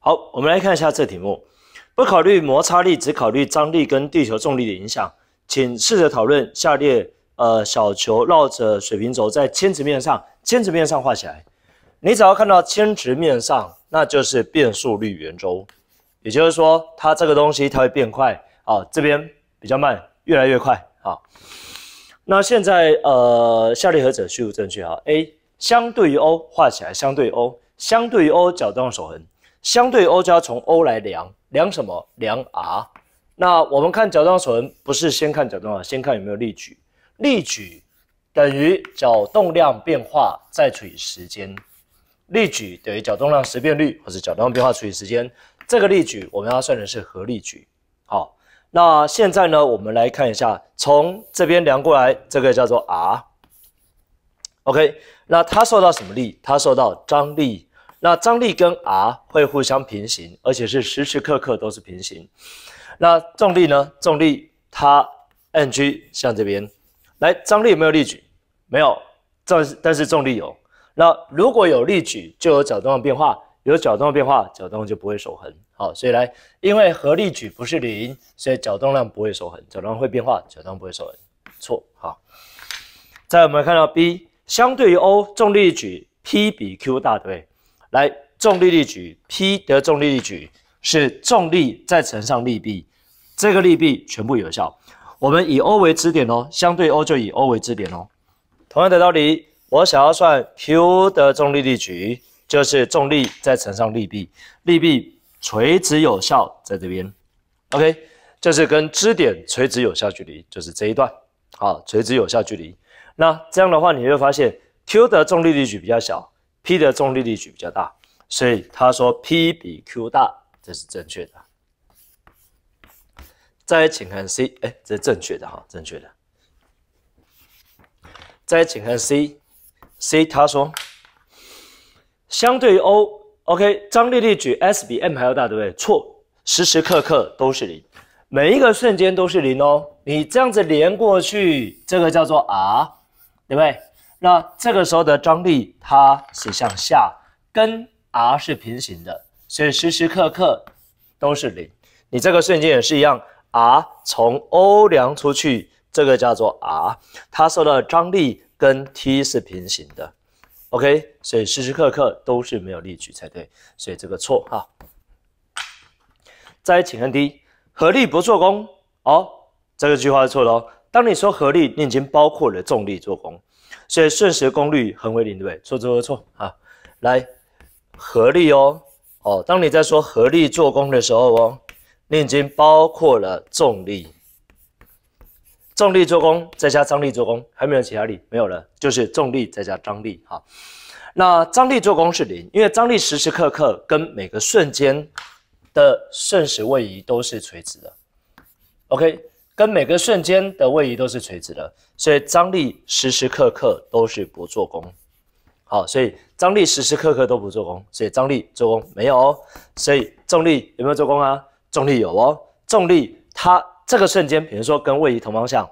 好，我们来看一下这题目。不考虑摩擦力，只考虑张力跟地球重力的影响，请试着讨论下列呃小球绕着水平轴在铅直面上，铅直面上画起来。你只要看到铅直面上，那就是变速率圆周，也就是说它这个东西它会变快啊，这边比较慢，越来越快啊。那现在呃下列何者叙述正确啊？A 相对于 O 画起来，相对于 O 相对于 O 角动守恒。相对欧加从欧来量量什么量 r？那我们看角动守恒，不是先看角动啊，先看有没有力矩。力矩等于角动量变化再除以时间，力矩等于角动量时变率，或是角动量变化除以时间。这个力矩我们要算的是合力矩。好，那现在呢，我们来看一下，从这边量过来，这个叫做 r。OK，那它受到什么力？它受到张力。那张力跟 R 会互相平行，而且是时时刻刻都是平行。那重力呢？重力它 N G 向这边来，张力有没有力矩，没有，但但是重力有。那如果有力矩，就有角动量变化。有角动量变化，角动量就不会守恒。好，所以来，因为合力矩不是零，所以角动量不会守恒。角动量会变化，角动量不会守恒。错。好，再我们看到 B 相对于 O，重力矩 P 比 Q 大，对不对？来，重力力矩 P 的重力力矩是重力再乘上力臂，这个力臂全部有效。我们以 O 为支点哦，相对 O 就以 O 为支点哦。同样的道理，我想要算 Q 的重力力矩，就是重力再乘上力臂，力臂垂直有效在这边。OK，这是跟支点垂直有效距离，就是这一段。好，垂直有效距离。那这样的话，你会发现 Q 的重力力矩比较小。P 的重力力矩比较大，所以他说 P 比 Q 大，这是正确的。再请看 C，哎，这是正确的哈，正确的。再请看 C，C 他说相对于 O，OK，张力力矩 S 比 M 还要大，对不对？错，时时刻刻都是零，每一个瞬间都是零哦。你这样子连过去，这个叫做 R，对不对？那这个时候的张力它是向下，跟 R 是平行的，所以时时刻刻都是零。你这个瞬间也是一样，R 从 O 梁出去，这个叫做 R，它受到张力跟 T 是平行的，OK，所以时时刻刻都是没有力矩才对，所以这个错哈。再请看 D，合力不做功，哦，这个句话是错的哦。当你说合力，你已经包括了重力做功，所以瞬时功率恒为零，对不对？错错错啊！来，合力哦哦，当你在说合力做功的时候哦，你已经包括了重力，重力做功再加张力做功，还没有其他力，没有了，就是重力再加张力哈。那张力做功是零，因为张力时时刻刻跟每个瞬间的瞬时位移都是垂直的。OK。跟每个瞬间的位移都是垂直的，所以张力时时刻刻都是不做功。好，所以张力时时刻刻都不做功，所以张力做功没有。哦。所以重力有没有做功啊？重力有哦。重力它这个瞬间，比如说跟位移同方向。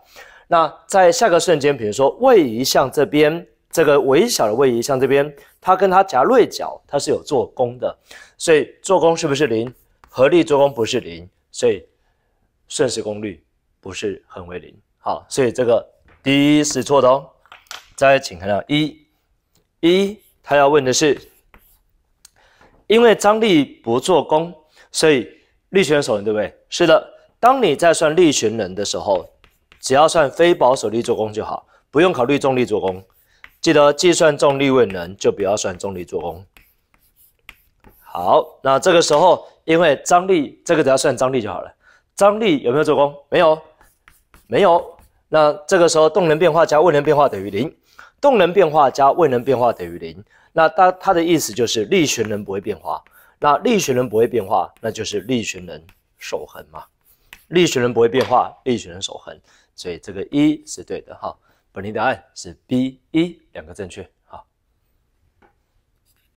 那在下个瞬间，比如说位移向这边这个微小的位移向这边，它跟它夹锐角，它是有做功的。所以做功是不是零？合力做功不是零，所以瞬时功率。不是恒为零，好，所以这个第一是错的哦。再请看到一，一，他要问的是，因为张力不做功，所以力学守恒，对不对？是的，当你在算力学能的时候，只要算非保守力做功就好，不用考虑重力做功。记得计算重力问能就不要算重力做功。好，那这个时候因为张力，这个只要算张力就好了。张力有没有做功？没有，没有。那这个时候动能变化加位能变化等于零，动能变化加位能变化等于零。那大，它的意思就是力学能不会变化。那力学能不会变化，那就是力学能守恒嘛？力学能不会变化，力学能守恒。所以这个一是对的哈。本题答案是 B、一两个正确。